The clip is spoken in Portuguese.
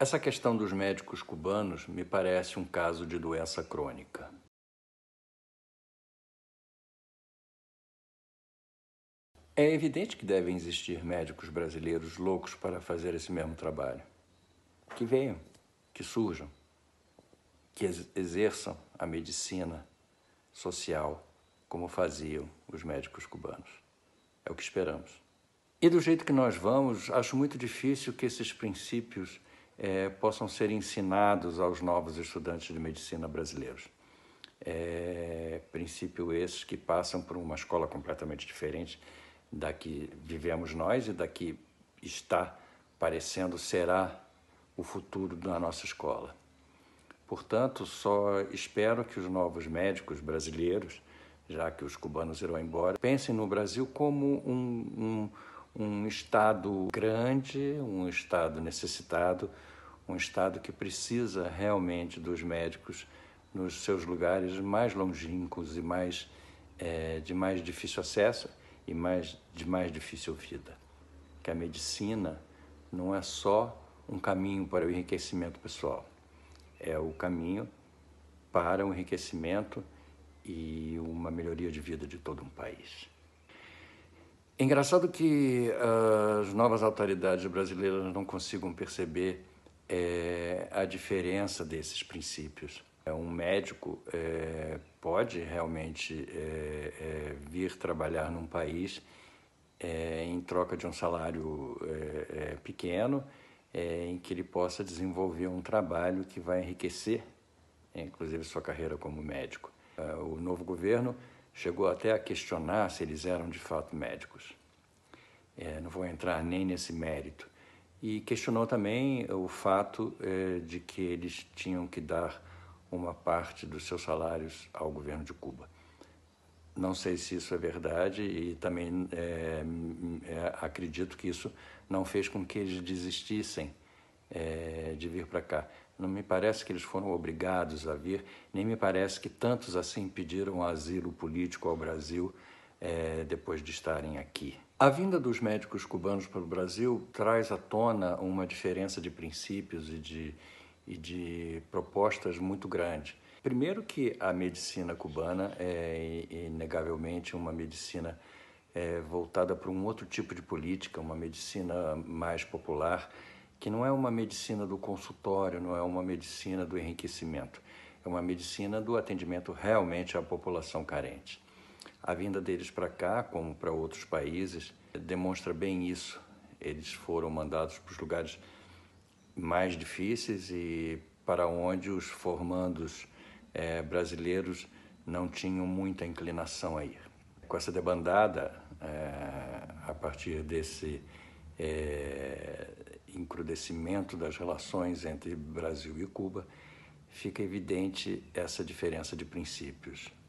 Essa questão dos médicos cubanos me parece um caso de doença crônica. É evidente que devem existir médicos brasileiros loucos para fazer esse mesmo trabalho. Que venham, que surjam, que exerçam a medicina social como faziam os médicos cubanos. É o que esperamos. E do jeito que nós vamos, acho muito difícil que esses princípios é, possam ser ensinados aos novos estudantes de medicina brasileiros. É, princípio esses que passam por uma escola completamente diferente da que vivemos nós e da que está parecendo será o futuro da nossa escola. Portanto, só espero que os novos médicos brasileiros, já que os cubanos irão embora, pensem no Brasil como um, um um Estado grande, um Estado necessitado, um Estado que precisa realmente dos médicos nos seus lugares mais longínquos e mais é, de mais difícil acesso e mais de mais difícil vida. Que a medicina não é só um caminho para o enriquecimento pessoal, é o caminho para o enriquecimento e uma melhoria de vida de todo um país engraçado que ah, as novas autoridades brasileiras não consigam perceber é, a diferença desses princípios. É, um médico é, pode realmente é, é vir trabalhar num país é, em troca de um salário pequeno, em que ele possa desenvolver um trabalho que vai enriquecer, inclusive, sua carreira como médico. Ah, o novo governo chegou até a questionar se eles eram de fato médicos. É, não vou entrar nem nesse mérito. E questionou também o fato é, de que eles tinham que dar uma parte dos seus salários ao governo de Cuba. Não sei se isso é verdade e também é, é acredito que isso não fez com que eles desistissem é, de vir para cá. Não me parece que eles foram obrigados a vir, nem me parece que tantos assim pediram asilo político ao Brasil é, depois de estarem aqui. A vinda dos médicos cubanos para o Brasil traz à tona uma diferença de princípios e de, e de propostas muito grande. Primeiro, que a medicina cubana é, é inegavelmente uma medicina é, voltada para um outro tipo de política, uma medicina mais popular que não é uma medicina do consultório, não é uma medicina do enriquecimento, é uma medicina do atendimento realmente à população carente. A vinda deles para cá, como para outros países, demonstra bem isso. Eles foram mandados para os lugares mais difíceis e para onde os formandos é, brasileiros não tinham muita inclinação a ir. Com essa debandada, é, a partir desse é, encrudescimento das relações entre Brasil e Cuba, fica evidente essa diferença de princípios.